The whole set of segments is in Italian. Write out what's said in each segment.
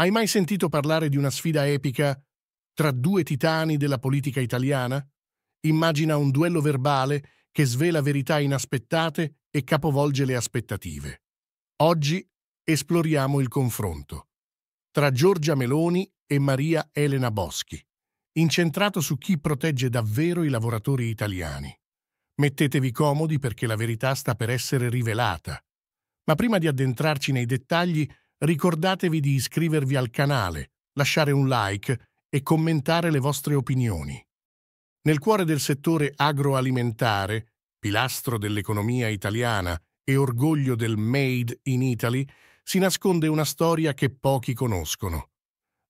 Hai mai sentito parlare di una sfida epica tra due titani della politica italiana? Immagina un duello verbale che svela verità inaspettate e capovolge le aspettative. Oggi esploriamo il confronto tra Giorgia Meloni e Maria Elena Boschi, incentrato su chi protegge davvero i lavoratori italiani. Mettetevi comodi perché la verità sta per essere rivelata. Ma prima di addentrarci nei dettagli, Ricordatevi di iscrivervi al canale, lasciare un like e commentare le vostre opinioni. Nel cuore del settore agroalimentare, pilastro dell'economia italiana e orgoglio del Made in Italy, si nasconde una storia che pochi conoscono.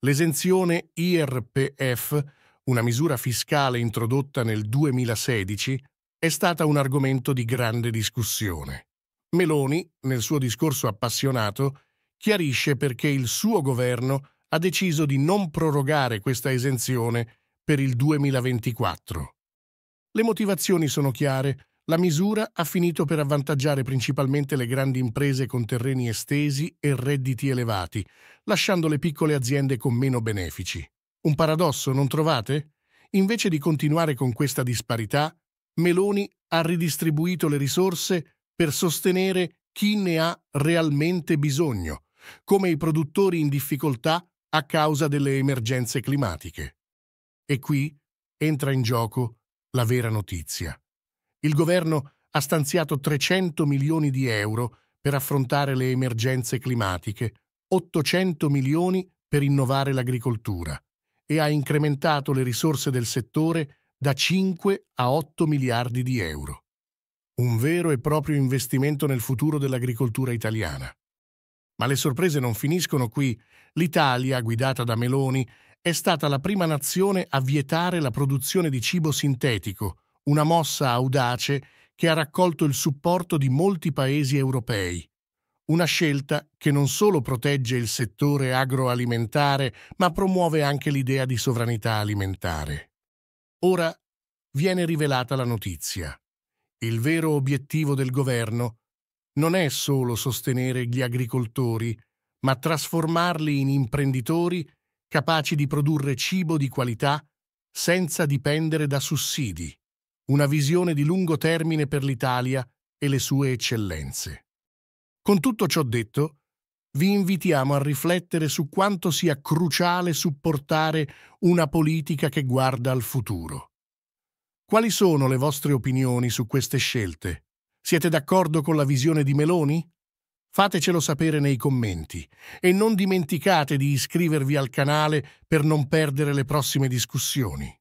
L'esenzione IRPF, una misura fiscale introdotta nel 2016, è stata un argomento di grande discussione. Meloni, nel suo discorso appassionato, chiarisce perché il suo governo ha deciso di non prorogare questa esenzione per il 2024. Le motivazioni sono chiare. La misura ha finito per avvantaggiare principalmente le grandi imprese con terreni estesi e redditi elevati, lasciando le piccole aziende con meno benefici. Un paradosso, non trovate? Invece di continuare con questa disparità, Meloni ha ridistribuito le risorse per sostenere chi ne ha realmente bisogno, come i produttori in difficoltà a causa delle emergenze climatiche. E qui entra in gioco la vera notizia. Il governo ha stanziato 300 milioni di euro per affrontare le emergenze climatiche, 800 milioni per innovare l'agricoltura e ha incrementato le risorse del settore da 5 a 8 miliardi di euro. Un vero e proprio investimento nel futuro dell'agricoltura italiana. Ma le sorprese non finiscono qui. L'Italia, guidata da Meloni, è stata la prima nazione a vietare la produzione di cibo sintetico, una mossa audace che ha raccolto il supporto di molti paesi europei. Una scelta che non solo protegge il settore agroalimentare, ma promuove anche l'idea di sovranità alimentare. Ora viene rivelata la notizia. Il vero obiettivo del governo non è solo sostenere gli agricoltori, ma trasformarli in imprenditori capaci di produrre cibo di qualità senza dipendere da sussidi. Una visione di lungo termine per l'Italia e le sue eccellenze. Con tutto ciò detto, vi invitiamo a riflettere su quanto sia cruciale supportare una politica che guarda al futuro. Quali sono le vostre opinioni su queste scelte? Siete d'accordo con la visione di Meloni? Fatecelo sapere nei commenti e non dimenticate di iscrivervi al canale per non perdere le prossime discussioni.